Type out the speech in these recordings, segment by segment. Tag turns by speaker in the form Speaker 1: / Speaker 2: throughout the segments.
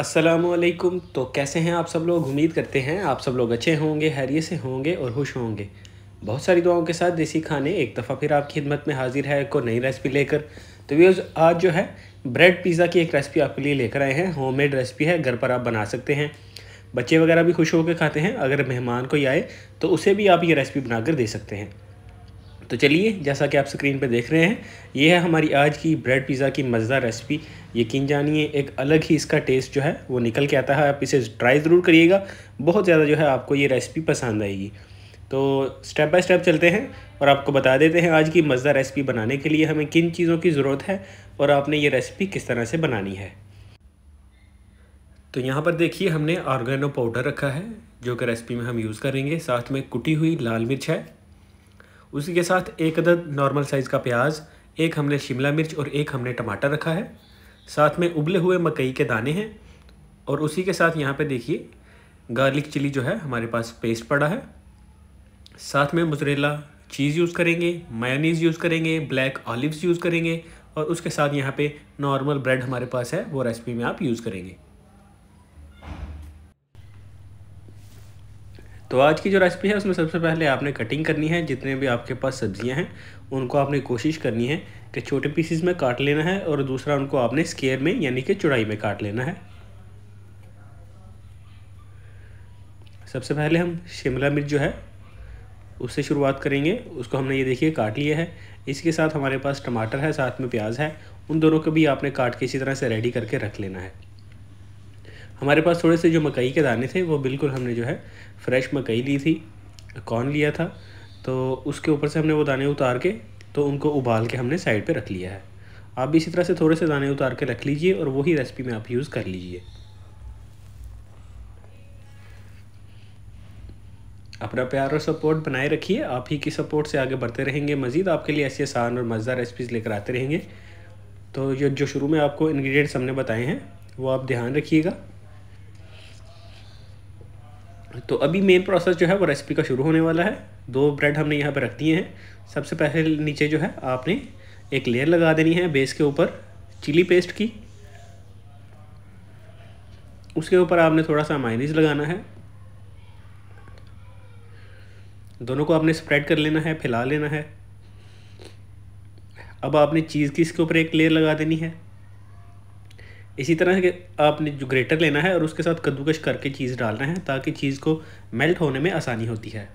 Speaker 1: असलकुम तो कैसे हैं आप सब लोग उम्मीद करते हैं आप सब लोग अच्छे होंगे हैरियत से होंगे और खुश होंगे बहुत सारी दुआओं के साथ देसी खाने एक दफ़ा फिर आपकी खिदमत में हाजिर है को नई रेसिपी लेकर तो व्यूज़ आज जो है ब्रेड पिज़्ज़ा की एक रेसिपी आपके लिए लेकर आए हैं होममेड रेसिपी है घर पर आप बना सकते हैं बच्चे वगैरह भी खुश होकर खाते हैं अगर मेहमान कोई आए तो उसे भी आप ये रेसिपी बनाकर दे सकते हैं तो चलिए जैसा कि आप स्क्रीन पर देख रहे हैं ये है हमारी आज की ब्रेड पिज़्ज़ा की मज़ेदार रेसिपी यकीन जानिए एक अलग ही इसका टेस्ट जो है वो निकल के आता है आप इसे ट्राई ज़रूर करिएगा बहुत ज़्यादा जो है आपको ये रेसिपी पसंद आएगी तो स्टेप बाय स्टेप चलते हैं और आपको बता देते हैं आज की मज़ेदार रेसिपी बनाने के लिए हमें किन चीज़ों की ज़रूरत है और आपने ये रेसिपी किस तरह से बनानी है तो यहाँ पर देखिए हमने ऑर्गेनो पाउडर रखा है जो कि रेसिपी में हम यूज़ करेंगे साथ में कुटी हुई लाल मिर्च है उसी के साथ एक अदद नॉर्मल साइज़ का प्याज एक हमने शिमला मिर्च और एक हमने टमाटर रखा है साथ में उबले हुए मकई के दाने हैं और उसी के साथ यहाँ पे देखिए गार्लिक चिली जो है हमारे पास पेस्ट पड़ा है साथ में मुजरेला चीज़ यूज़ करेंगे मैनीज़ यूज़ करेंगे ब्लैक ऑलिव्स यूज़ करेंगे और उसके साथ यहाँ पे नॉर्मल ब्रेड हमारे पास है वो रेसिपी में आप यूज़ करेंगे तो आज की जो रेसिपी है उसमें सबसे पहले आपने कटिंग करनी है जितने भी आपके पास सब्जियां हैं उनको आपने कोशिश करनी है कि छोटे पीसीज में काट लेना है और दूसरा उनको आपने स्केयर में यानी कि चौड़ाई में काट लेना है सबसे पहले हम शिमला मिर्च जो है उससे शुरुआत करेंगे उसको हमने ये देखिए काट लिया है इसके साथ हमारे पास टमाटर है साथ में प्याज है उन दोनों को भी आपने काट के इसी तरह से रेडी करके रख लेना है हमारे पास थोड़े से जो मकई के दाने थे वो बिल्कुल हमने जो है फ्रेश मकई ली थी कॉर्न लिया था तो उसके ऊपर से हमने वो दाने उतार के तो उनको उबाल के हमने साइड पे रख लिया है आप भी इसी तरह से थोड़े से दाने उतार के रख लीजिए और वही रेसिपी में आप यूज़ कर लीजिए अपना प्यार और सपोर्ट बनाए रखिए आप ही की सपोर्ट से आगे बढ़ते रहेंगे मज़ीद आपके लिए ऐसी आसान और मज़ेदार रेसिपीज़ लेकर आते रहेंगे तो ये जो शुरू में आपको इन्ग्रीडियंट्स हमने बताए हैं वो आप ध्यान रखिएगा तो अभी मेन प्रोसेस जो है वो रेसिपी का शुरू होने वाला है दो ब्रेड हमने यहाँ पर रख दिए हैं सबसे पहले नीचे जो है आपने एक लेयर लगा देनी है बेस के ऊपर चिली पेस्ट की उसके ऊपर आपने थोड़ा सा माइनीज लगाना है दोनों को आपने स्प्रेड कर लेना है फैला लेना है अब आपने चीज़ की इसके ऊपर एक लेयर लगा देनी है इसी तरह के आपने जो ग्रेटर लेना है और उसके साथ कद्दूकश करके चीज़ डालना है ताकि चीज़ को मेल्ट होने में आसानी होती है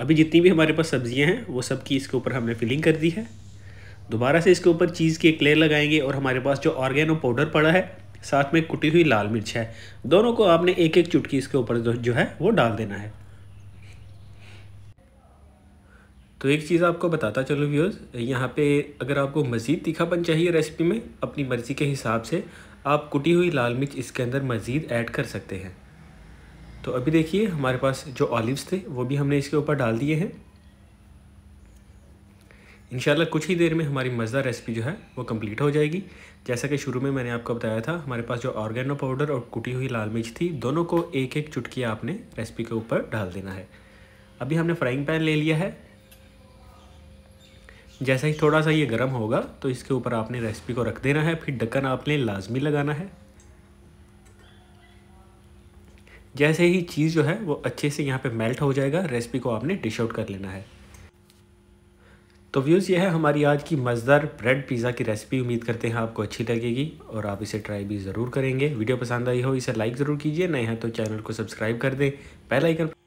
Speaker 1: अभी जितनी भी हमारे पास सब्ज़ियाँ हैं वो सब की इसके ऊपर हमने फिलिंग कर दी है दोबारा से इसके ऊपर चीज़ की एक लेयर लगाएंगे और हमारे पास जो ऑर्गेनो पाउडर पड़ा है साथ में कुटी हुई लाल मिर्च है दोनों को आपने एक एक चुटकी इसके ऊपर जो है वो डाल देना है तो एक चीज़ आपको बताता चलो व्यूज़ यहाँ पे अगर आपको मज़ीद तीखापन चाहिए रेसिपी में अपनी मर्ज़ी के हिसाब से आप कुटी हुई लाल मिर्च इसके अंदर मज़ीद ऐड कर सकते हैं तो अभी देखिए हमारे पास जो ऑलिव्स थे वो भी हमने इसके ऊपर डाल दिए हैं इन कुछ ही देर में हमारी मज़ेदार रेसिपी जो है वो कंप्लीट हो जाएगी जैसा कि शुरू में मैंने आपको बताया था हमारे पास जो ऑर्गेनो पाउडर और कुटी हुई लाल मिर्च थी दोनों को एक एक चुटकी आपने रेसिपी के ऊपर डाल देना है अभी हमने फ्राइंग पैन ले लिया है जैसे ही थोड़ा सा ये गर्म होगा तो इसके ऊपर आपने रेसिपी को रख देना है फिर ढक्कन आपने लाजमी लगाना है जैसे ही चीज़ जो है वो अच्छे से यहाँ पे मेल्ट हो जाएगा रेसिपी को आपने डिश आउट कर लेना है तो व्यूज़ ये है हमारी आज की मज़दार ब्रेड पिज़्ज़ा की रेसिपी उम्मीद करते हैं आपको अच्छी लगेगी और आप इसे ट्राई भी ज़रूर करेंगे वीडियो पसंद आई हो इसे लाइक ज़रूर कीजिए नए हैं तो चैनल को सब्सक्राइब कर दें बेल आइकन